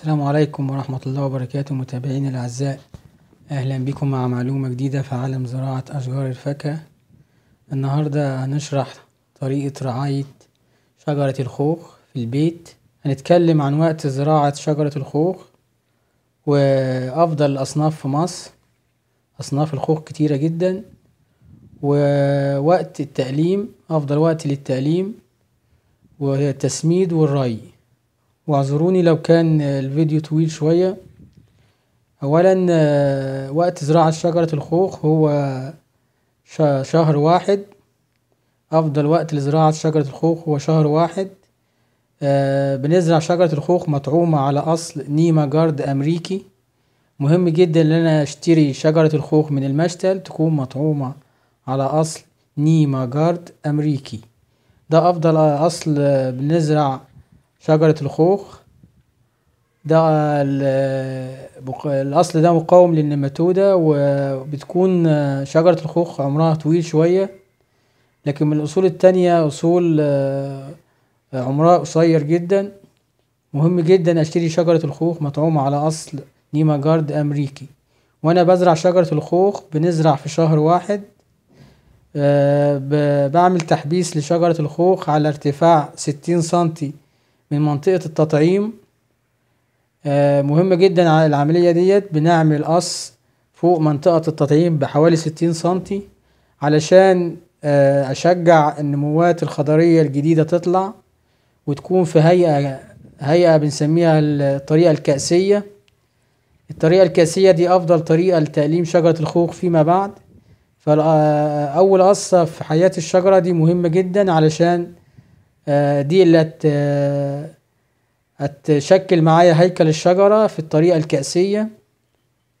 السلام عليكم ورحمة الله وبركاته متابعينا الأعزاء أهلا بكم مع معلومة جديدة في عالم زراعة أشجار الفاكهة النهاردة هنشرح طريقة رعاية شجرة الخوخ في البيت هنتكلم عن وقت زراعة شجرة الخوخ وأفضل الأصناف في مصر أصناف الخوخ كتيرة جدا ووقت التأليم أفضل وقت للتأليم وهي التسميد والري واعذروني لو كان الفيديو طويل شوية اولا آه، وقت زراعة شجرة الخوخ هو شهر واحد افضل وقت لزراعة شجرة الخوخ هو شهر واحد آه، بنزرع شجرة الخوخ مطعومة على اصل نيما جارد امريكي مهم جدا ان انا اشتري شجرة الخوخ من المشتل تكون مطعومة على اصل نيما جارد امريكي ده افضل اصل بنزرع شجرة الخوخ ده الأصل ده مقاوم للنماتودة وبتكون شجرة الخوخ عمرها طويل شوية لكن من الأصول التانية أصول آه، عمرها قصير جدا مهم جدا أشتري شجرة الخوخ مطعومة على أصل نيما جارد أمريكي وأنا بزرع شجرة الخوخ بنزرع في شهر واحد آه، بعمل تحبيس لشجرة الخوخ على ارتفاع ستين سنتي من منطقة التطعيم آه، مهمة جدا على العملية ديت بنعمل قص فوق منطقة التطعيم بحوالي ستين سنتي علشان آه، أشجع النموات الخضرية الجديدة تطلع وتكون في هيئة هيئة بنسميها الطريقة الكأسية الطريقة الكأسية دي أفضل طريقة لتقليم شجرة الخوخ فيما بعد فأول آه، قصة في حياة الشجرة دي مهمة جدا علشان آه، دي اللي آه، هتشكل معايا هيكل الشجرة في الطريقة الكأسية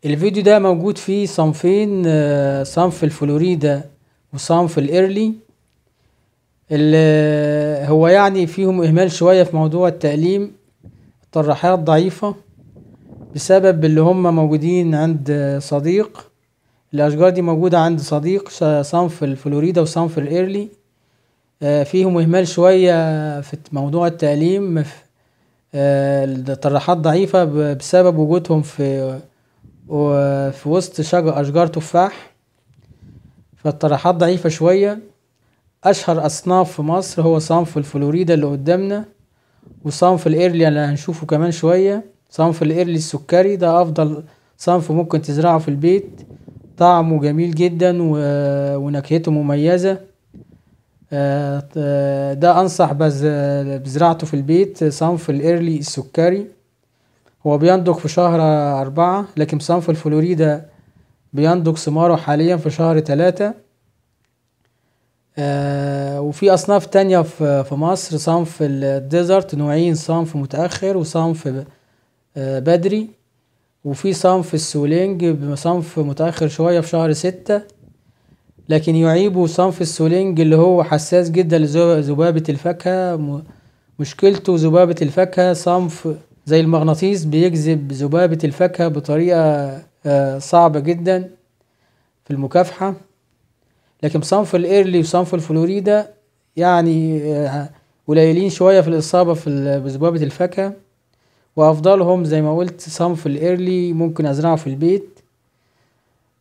الفيديو ده موجود فيه صنفين آه، صنف الفلوريدا وصنف الايرلي اللي هو يعني فيهم اهمال شوية في موضوع التقليم الطراحات ضعيفة بسبب اللي هم موجودين عند صديق الاشجار دي موجودة عند صديق صنف الفلوريدا وصنف الايرلي آه، فيهم إهمال شوية في موضوع التعليم آه، الطرحات ضعيفة بسبب وجودهم في في وسط شجر أشجار تفاح فالطرحات ضعيفة شوية أشهر أصناف في مصر هو صنف الفلوريدا اللي قدامنا وصنف الإيرلي اللي هنشوفه كمان شوية صنف الإيرلي السكري ده أفضل صنف ممكن تزرعه في البيت طعمه جميل جدا ونكهته مميزة آه، ده انصح بزراعته في البيت صنف الايرلي السكري هو بينضج في شهر أربعة لكن صنف الفلوريدا بينضج ثماره حاليا في شهر تلاتة آه، وفي أصناف تانية في مصر صنف الديزرت نوعين صنف متأخر وصنف آه، بدري وفي صنف السولينج صنف متأخر شوية في شهر ستة لكن يعيبه صنف السولينج اللي هو حساس جدا لذبابة الفاكهة مشكلته ذبابة الفاكهة صنف زي المغناطيس بيجذب ذبابة الفاكهة بطريقة آه، صعبة جدا في المكافحة لكن صنف الايرلي وصنف الفلوريدا يعني آه، قليلين شوية في الإصابة في بذبابة الفاكهة وأفضلهم زي ما قلت صنف الايرلي ممكن أزرعه في البيت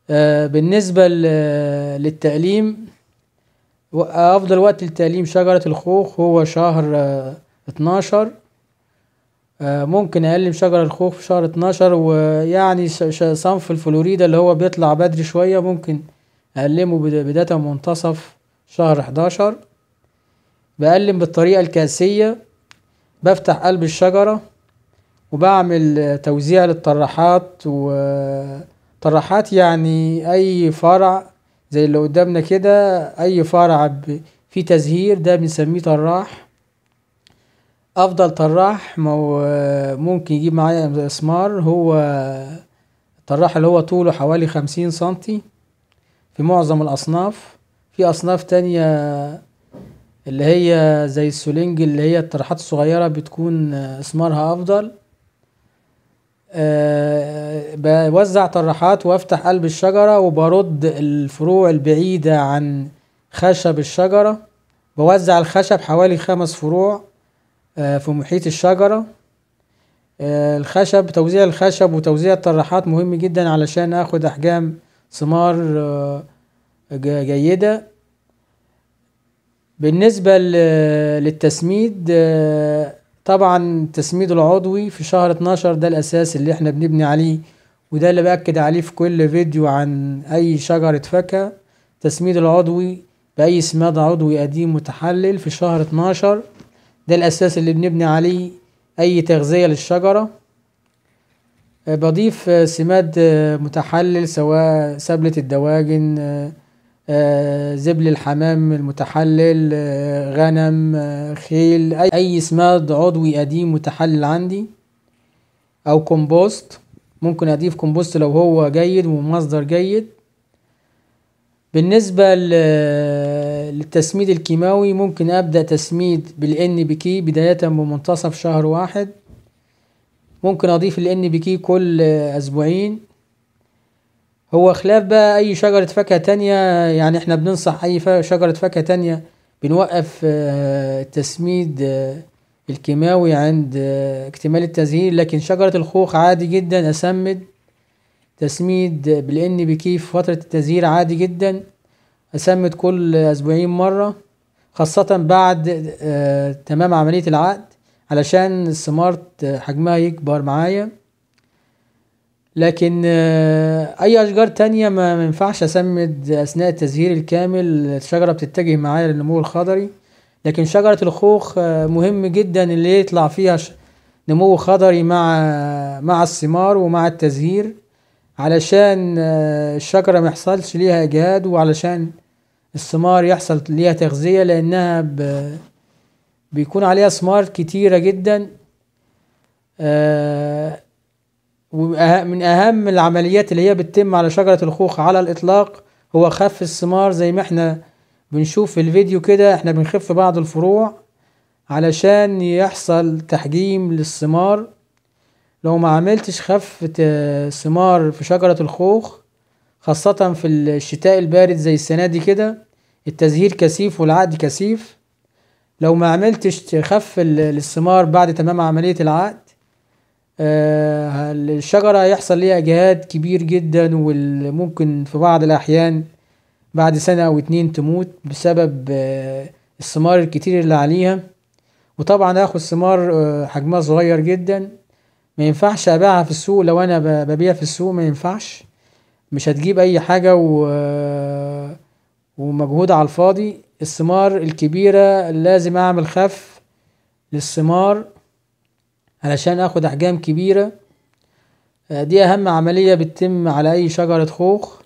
آه، بالنسبة للتأليم أفضل وقت لتأليم شجرة الخوخ هو شهر آه، اتناشر آه، ممكن أقلم شجر الخوخ في شهر اتناشر ويعني صنف الفلوريدا اللي هو بيطلع بدري شوية ممكن أقلمه بداية منتصف شهر حداشر بقلم بالطريقة الكاسية بفتح قلب الشجرة وبعمل توزيع للطراحات و طرحات يعني أي فرع زي اللي قدامنا كده أي فرع فيه تزهير ده بنسميه طراح أفضل طراح ممكن يجيب معايا مسمار هو الطراح اللي هو طوله حوالي خمسين سنتي في معظم الأصناف في أصناف تانية اللي هي زي السولينج اللي هي الطرحات الصغيرة بتكون اسمارها أفضل آه، بوزع طرحات وافتح قلب الشجرة وبرد الفروع البعيدة عن خشب الشجرة بوزع الخشب حوالي خمس فروع آه، في محيط الشجرة آه، الخشب توزيع الخشب وتوزيع الطرحات مهم جدا علشان اخد احجام ثمار آه، جيدة بالنسبة للتسميد طبعا التسميد العضوي في شهر 12 ده الاساس اللي احنا بنبني عليه وده اللي باكد عليه في كل فيديو عن اي شجره فاكهه تسميد العضوي باي سماد عضوي قديم متحلل في شهر 12 ده الاساس اللي بنبني عليه اي تغذيه للشجره آه، بضيف آه، سماد آه، متحلل سواء سبلة الدواجن زبل الحمام المتحلل غنم خيل أي سماد عضوي قديم متحلل عندي أو كومبوست ممكن اضيف كومبوست لو هو جيد ومصدر جيد بالنسبة للتسميد الكيماوي ممكن ابدأ تسميد بالان بي كي بداية بمنتصف شهر واحد ممكن اضيف الان بي كي كل اسبوعين هو خلاف بقى اي شجرة فاكهة تانية يعني احنا بننصح اي شجرة فاكهة تانية بنوقف التسميد آه، آه، الكيماوي عند اكتمال التزهير لكن شجرة الخوخ عادي جدا أسمد تسميد بالإن بكيف فترة التزهير عادي جدا أسمد كل أسبوعين مرة خاصة بعد آه، تمام عملية العقد علشان الثمار حجمها يكبر معايا لكن آه، أي أشجار تانية ما منفعش أسمد أثناء التزهير الكامل الشجرة بتتجه معايا للنمو الخضري لكن شجرة الخوخ آه، مهم جدا اللي يطلع فيها نمو خضري مع آه، مع الثمار ومع التزهير علشان آه، الشجرة ميحصلش ليها إجهاد وعلشان الثمار يحصل ليها تغذية لأنها ب... بيكون عليها ثمار كتيرة جدا آه ومن أهم العمليات اللي هي بتتم على شجرة الخوخ على الإطلاق هو خف الثمار زي ما احنا بنشوف في الفيديو كده احنا بنخف بعض الفروع علشان يحصل تحجيم للثمار لو ما عملتش خف آه، ثمار في شجرة الخوخ خاصة في الشتاء البارد زي السنة دي كده التزهير كثيف والعقد كثيف لو ما عملتش خف الثمار بعد تمام عملية العقد آه، الشجرة هيحصل ليها جهاد كبير جدا وممكن في بعض الأحيان بعد سنة أو اتنين تموت بسبب آه، الثمار الكتير اللي عليها وطبعا هاخد ثمار آه، حجمها صغير جدا ما ينفعش أبيعها في السوق لو أنا ببيع في السوق ما ينفعش مش هتجيب أي حاجة و... آه، ومجهود على الفاضي الثمار الكبيرة لازم أعمل خف للثمار علشان أخد أحجام كبيرة دي أهم عملية بتتم على أي شجرة خوخ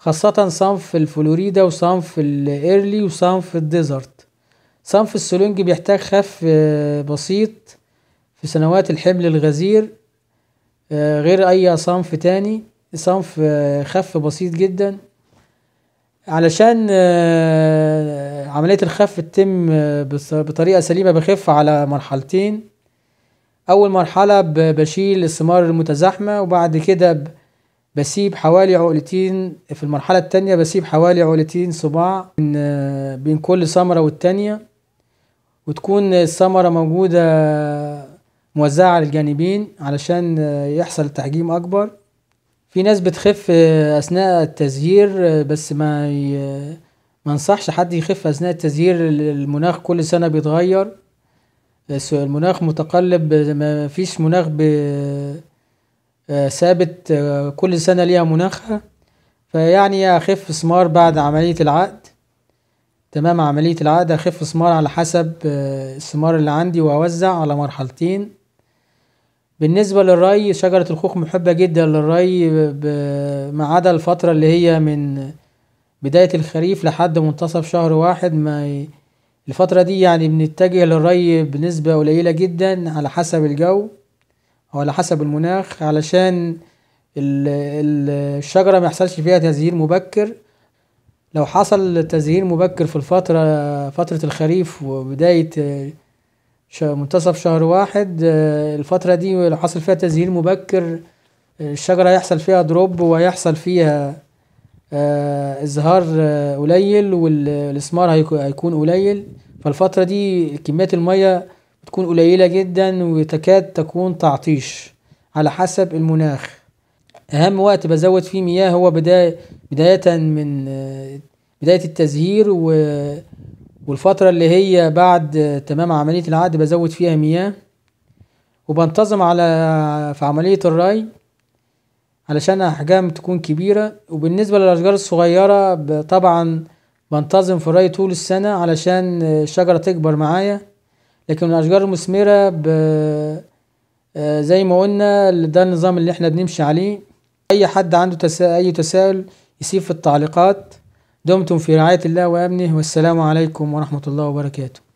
خاصة صنف الفلوريدا وصنف الايرلي وصنف الديزرت صنف السولونج بيحتاج خف آه، بسيط في سنوات الحمل الغزير آه، غير اي صنف تاني صنف آه، خف بسيط جدا علشان عملية الخف تتم بطريقة سليمة بخف على مرحلتين أول مرحلة بشيل الثمار المتزاحمة وبعد كده بسيب حوالي عقلتين في المرحلة التانية بسيب حوالي عقلتين صباع بين كل ثمرة والتانية وتكون الثمرة موجودة موزعة على الجانبين علشان يحصل تحجيم أكبر في ناس بتخف أثناء التزهير بس ما ي... ما انصحش حد يخف أثناء التزهير المناخ كل سنة بيتغير المناخ متقلب ما فيش مناخ ب... آه، ثابت آه، كل سنة ليها مناخها فيعني أخف سمار بعد عملية العقد تمام عملية العقد أخف سمار على حسب آه، السمار اللي عندي وأوزع على مرحلتين بالنسبة للري شجرة الخوخ محبة جدا للري ما عدا الفترة اللي هي من بداية الخريف لحد منتصف شهر واحد ما ي... الفترة دي يعني بنتجه للري بنسبة قليلة جدا على حسب الجو أو على حسب المناخ علشان الشجرة ما يحصلش فيها تزهير مبكر لو حصل تزهير مبكر في الفترة فترة الخريف وبداية منتصف شهر واحد الفترة دي لو حصل فيها تزهير مبكر الشجرة هيحصل فيها دروب وهيحصل فيها آه، ازهار آه، قليل والاسمار هيكون قليل فالفترة دي كمية المياه تكون قليلة جدا وتكاد تكون تعطيش على حسب المناخ أهم وقت بزود فيه مياه هو بداية بداية من بداية التزهير والفترة اللي هي بعد تمام عملية العقد بزود فيها مياه وبنتظم على في عملية الري علشان أحجام تكون كبيرة وبالنسبة للأشجار الصغيرة طبعا بنتظم في الري طول السنة علشان الشجرة تكبر معايا لكن الاشجار المثمره ب آه، زي ما قلنا ده النظام اللي احنا بنمشي عليه اي حد عنده تسا... اي تساؤل يسيب في التعليقات دمتم في رعايه الله وامنه والسلام عليكم ورحمه الله وبركاته